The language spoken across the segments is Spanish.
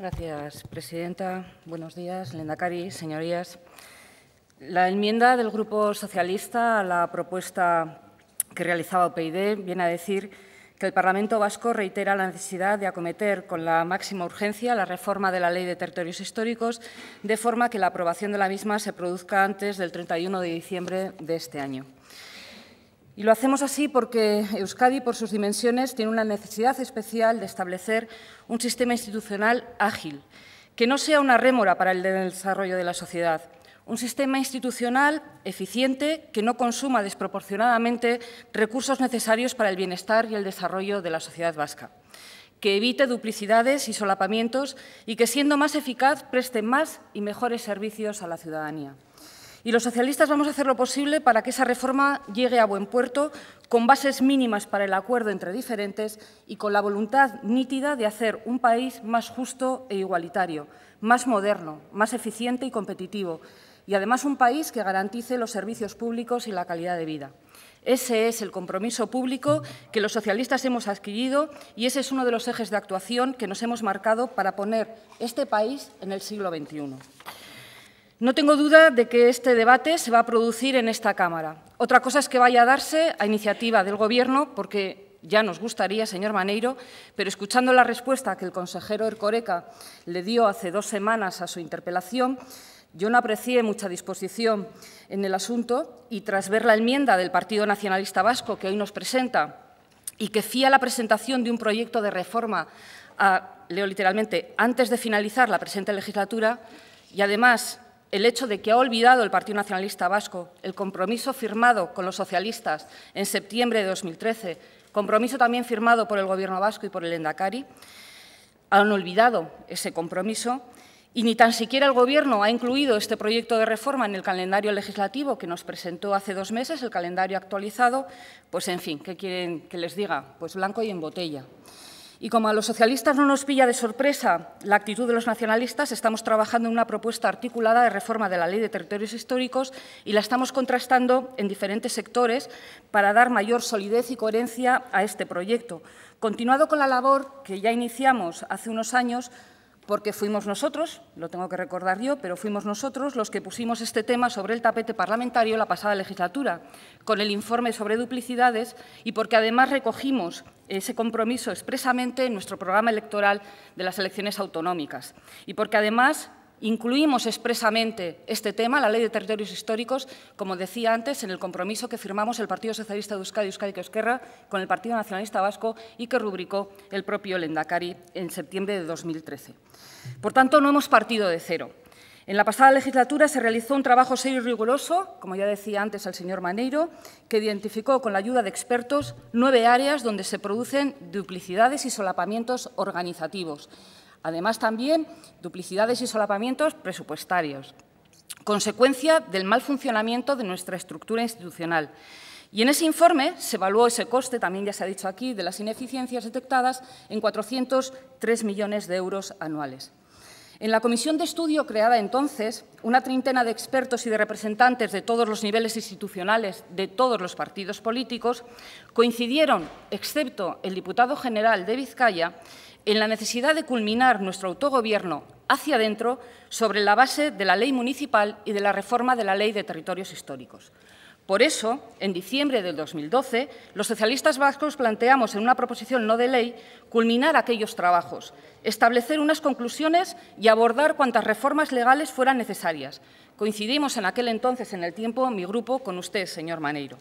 Gracias, presidenta. Buenos días, Lendakari, señorías. La enmienda del Grupo Socialista a la propuesta que realizaba OPID viene a decir que el Parlamento vasco reitera la necesidad de acometer con la máxima urgencia la reforma de la Ley de Territorios Históricos, de forma que la aprobación de la misma se produzca antes del 31 de diciembre de este año. Y lo hacemos así porque Euskadi, por sus dimensiones, tiene una necesidad especial de establecer un sistema institucional ágil, que no sea una rémora para el desarrollo de la sociedad, un sistema institucional eficiente que no consuma desproporcionadamente recursos necesarios para el bienestar y el desarrollo de la sociedad vasca, que evite duplicidades y solapamientos y que, siendo más eficaz, preste más y mejores servicios a la ciudadanía. Y los socialistas vamos a hacer lo posible para que esa reforma llegue a buen puerto con bases mínimas para el acuerdo entre diferentes y con la voluntad nítida de hacer un país más justo e igualitario, más moderno, más eficiente y competitivo, y además un país que garantice los servicios públicos y la calidad de vida. Ese es el compromiso público que los socialistas hemos adquirido y ese es uno de los ejes de actuación que nos hemos marcado para poner este país en el siglo XXI. No tengo duda de que este debate se va a producir en esta Cámara. Otra cosa es que vaya a darse a iniciativa del Gobierno, porque ya nos gustaría, señor Maneiro, pero escuchando la respuesta que el consejero Ercoreca le dio hace dos semanas a su interpelación, yo no aprecié mucha disposición en el asunto y tras ver la enmienda del Partido Nacionalista Vasco que hoy nos presenta y que fía la presentación de un proyecto de reforma a, leo literalmente, antes de finalizar la presente legislatura y además el hecho de que ha olvidado el Partido Nacionalista Vasco el compromiso firmado con los socialistas en septiembre de 2013, compromiso también firmado por el Gobierno vasco y por el Endacari, han olvidado ese compromiso y ni tan siquiera el Gobierno ha incluido este proyecto de reforma en el calendario legislativo que nos presentó hace dos meses, el calendario actualizado, pues en fin, ¿qué quieren que les diga? Pues blanco y en botella. Y como a los socialistas no nos pilla de sorpresa la actitud de los nacionalistas, estamos trabajando en una propuesta articulada de reforma de la Ley de Territorios Históricos y la estamos contrastando en diferentes sectores para dar mayor solidez y coherencia a este proyecto. Continuado con la labor que ya iniciamos hace unos años, porque fuimos nosotros, lo tengo que recordar yo, pero fuimos nosotros los que pusimos este tema sobre el tapete parlamentario la pasada legislatura, con el informe sobre duplicidades y porque además recogimos ese compromiso expresamente en nuestro programa electoral de las elecciones autonómicas y porque además Incluimos expresamente este tema, la Ley de Territorios Históricos, como decía antes, en el compromiso que firmamos el Partido Socialista de Euskadi, Euskadi que con el Partido Nacionalista Vasco y que rubricó el propio Lendakari en septiembre de 2013. Por tanto, no hemos partido de cero. En la pasada legislatura se realizó un trabajo serio y riguroso, como ya decía antes el señor Maneiro, que identificó con la ayuda de expertos nueve áreas donde se producen duplicidades y solapamientos organizativos. Además, también duplicidades y solapamientos presupuestarios, consecuencia del mal funcionamiento de nuestra estructura institucional. Y en ese informe se evaluó ese coste, también ya se ha dicho aquí, de las ineficiencias detectadas en 403 millones de euros anuales. En la comisión de estudio creada entonces, una treintena de expertos y de representantes de todos los niveles institucionales de todos los partidos políticos coincidieron, excepto el diputado general de Vizcaya, en la necesidad de culminar nuestro autogobierno hacia adentro sobre la base de la ley municipal y de la reforma de la ley de territorios históricos. Por eso, en diciembre del 2012, los socialistas vascos planteamos en una proposición no de ley culminar aquellos trabajos, establecer unas conclusiones y abordar cuantas reformas legales fueran necesarias. Coincidimos en aquel entonces, en el tiempo, mi grupo con usted, señor Maneiro.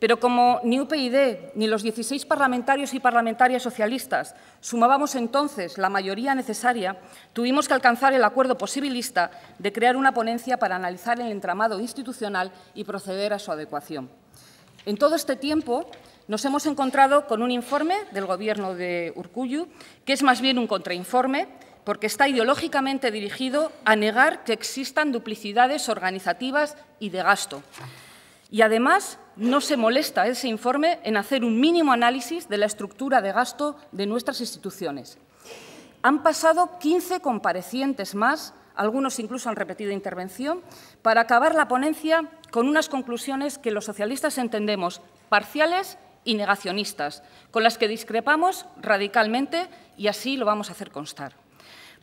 Pero como ni UPyD ni los 16 parlamentarios y parlamentarias socialistas sumábamos entonces la mayoría necesaria, tuvimos que alcanzar el acuerdo posibilista de crear una ponencia para analizar el entramado institucional y proceder a su adecuación. En todo este tiempo nos hemos encontrado con un informe del Gobierno de Urcuyu, que es más bien un contrainforme, porque está ideológicamente dirigido a negar que existan duplicidades organizativas y de gasto. Y además no se molesta ese informe en hacer un mínimo análisis de la estructura de gasto de nuestras instituciones. Han pasado 15 comparecientes más, algunos incluso han repetido intervención, para acabar la ponencia con unas conclusiones que los socialistas entendemos parciales y negacionistas, con las que discrepamos radicalmente y así lo vamos a hacer constar.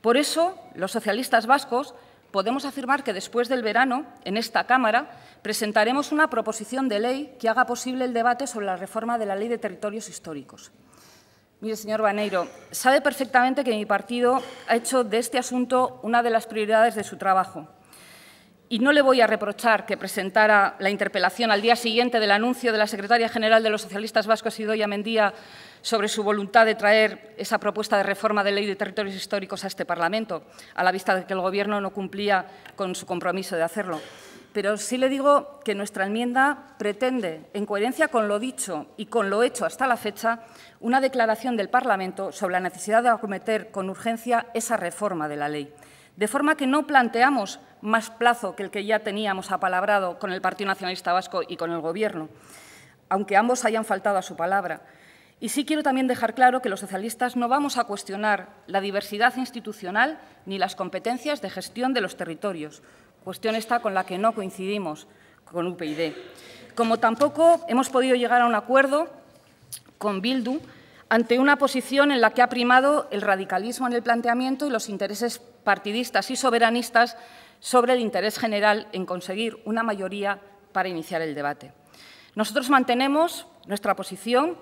Por eso, los socialistas vascos podemos afirmar que después del verano, en esta Cámara, presentaremos una proposición de ley que haga posible el debate sobre la reforma de la Ley de Territorios Históricos. Mire, señor Baneiro, sabe perfectamente que mi partido ha hecho de este asunto una de las prioridades de su trabajo y no le voy a reprochar que presentara la interpelación al día siguiente del anuncio de la secretaria general de los socialistas vascos, Idoia Mendía, sobre su voluntad de traer esa propuesta de reforma de ley de territorios históricos a este Parlamento, a la vista de que el Gobierno no cumplía con su compromiso de hacerlo. Pero sí le digo que nuestra enmienda pretende, en coherencia con lo dicho y con lo hecho hasta la fecha, una declaración del Parlamento sobre la necesidad de acometer con urgencia esa reforma de la ley de forma que no planteamos más plazo que el que ya teníamos apalabrado con el Partido Nacionalista Vasco y con el Gobierno, aunque ambos hayan faltado a su palabra. Y sí quiero también dejar claro que los socialistas no vamos a cuestionar la diversidad institucional ni las competencias de gestión de los territorios, cuestión esta con la que no coincidimos con UPyD. Como tampoco hemos podido llegar a un acuerdo con Bildu ante una posición en la que ha primado el radicalismo en el planteamiento y los intereses partidistas y soberanistas sobre el interés general en conseguir una mayoría para iniciar el debate. Nosotros mantenemos nuestra posición,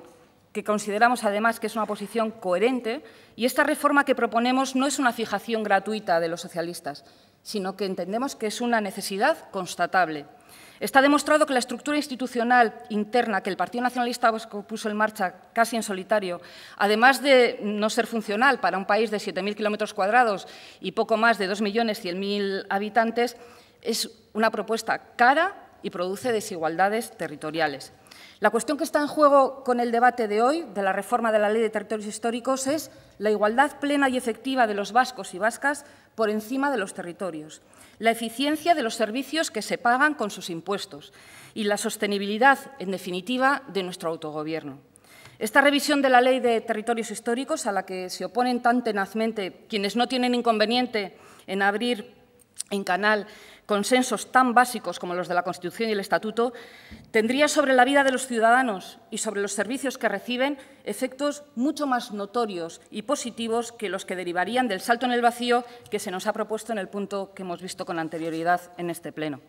que consideramos además que es una posición coherente, y esta reforma que proponemos no es una fijación gratuita de los socialistas, sino que entendemos que es una necesidad constatable. Está demostrado que la estructura institucional interna que el Partido Nacionalista Vasco puso en marcha casi en solitario, además de no ser funcional para un país de 7.000 kilómetros cuadrados y poco más de 2.100.000 habitantes, es una propuesta cara y produce desigualdades territoriales. La cuestión que está en juego con el debate de hoy, de la reforma de la Ley de Territorios Históricos, es la igualdad plena y efectiva de los vascos y vascas por encima de los territorios, la eficiencia de los servicios que se pagan con sus impuestos y la sostenibilidad, en definitiva, de nuestro autogobierno. Esta revisión de la Ley de Territorios Históricos, a la que se oponen tan tenazmente quienes no tienen inconveniente en abrir en canal consensos tan básicos como los de la Constitución y el Estatuto, tendría sobre la vida de los ciudadanos y sobre los servicios que reciben efectos mucho más notorios y positivos que los que derivarían del salto en el vacío que se nos ha propuesto en el punto que hemos visto con anterioridad en este Pleno.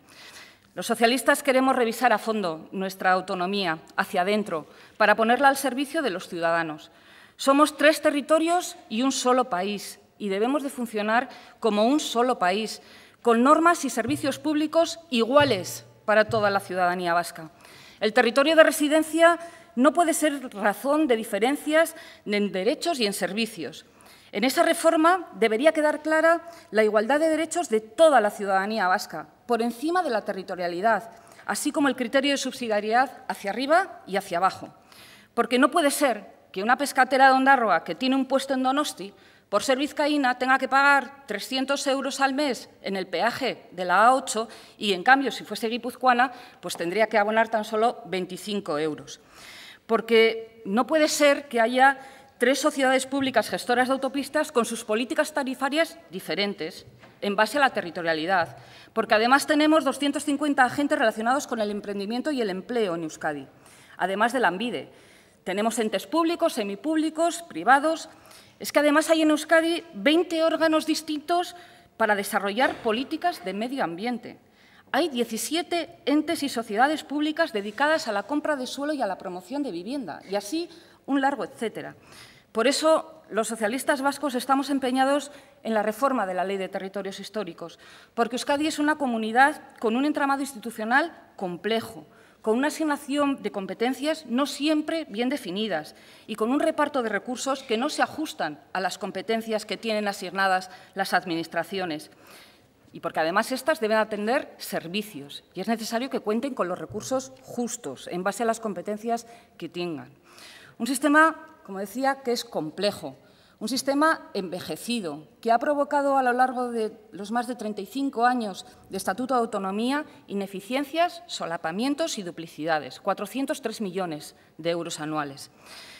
Los socialistas queremos revisar a fondo nuestra autonomía hacia adentro para ponerla al servicio de los ciudadanos. Somos tres territorios y un solo país y debemos de funcionar como un solo país, con normas y servicios públicos iguales para toda la ciudadanía vasca. El territorio de residencia no puede ser razón de diferencias en derechos y en servicios. En esa reforma debería quedar clara la igualdad de derechos de toda la ciudadanía vasca, por encima de la territorialidad, así como el criterio de subsidiariedad hacia arriba y hacia abajo. Porque no puede ser que una pescatera de Ondarroa que tiene un puesto en Donosti por ser vizcaína tenga que pagar 300 euros al mes en el peaje de la A8 y, en cambio, si fuese guipuzcoana, pues tendría que abonar tan solo 25 euros. Porque no puede ser que haya tres sociedades públicas gestoras de autopistas con sus políticas tarifarias diferentes en base a la territorialidad, porque además tenemos 250 agentes relacionados con el emprendimiento y el empleo en Euskadi, además de la AMBIDE. Tenemos entes públicos, semipúblicos, privados es que además hay en Euskadi 20 órganos distintos para desarrollar políticas de medio ambiente. Hay 17 entes y sociedades públicas dedicadas a la compra de suelo y a la promoción de vivienda, y así un largo etcétera. Por eso, los socialistas vascos estamos empeñados en la reforma de la Ley de Territorios Históricos, porque Euskadi es una comunidad con un entramado institucional complejo, con una asignación de competencias no siempre bien definidas y con un reparto de recursos que no se ajustan a las competencias que tienen asignadas las administraciones. Y porque además estas deben atender servicios y es necesario que cuenten con los recursos justos en base a las competencias que tengan. Un sistema, como decía, que es complejo, un sistema envejecido que ha provocado a lo largo de los más de 35 años de Estatuto de Autonomía ineficiencias, solapamientos y duplicidades, 403 millones de euros anuales.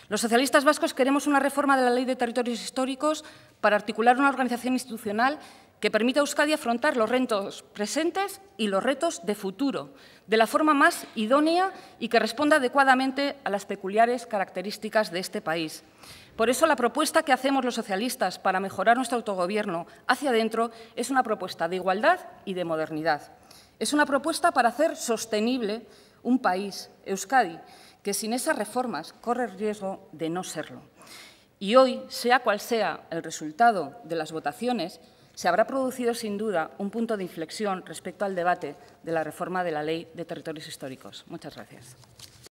Los socialistas vascos queremos una reforma de la Ley de Territorios Históricos para articular una organización institucional que permita a Euskadi afrontar los retos presentes y los retos de futuro, de la forma más idónea y que responda adecuadamente a las peculiares características de este país. Por eso la propuesta que hacemos los socialistas para mejorar nuestro autogobierno hacia adentro es una propuesta de igualdad y de modernidad. Es una propuesta para hacer sostenible un país, Euskadi, que sin esas reformas corre el riesgo de no serlo. Y hoy, sea cual sea el resultado de las votaciones, se habrá producido sin duda un punto de inflexión respecto al debate de la reforma de la Ley de Territorios Históricos. Muchas gracias.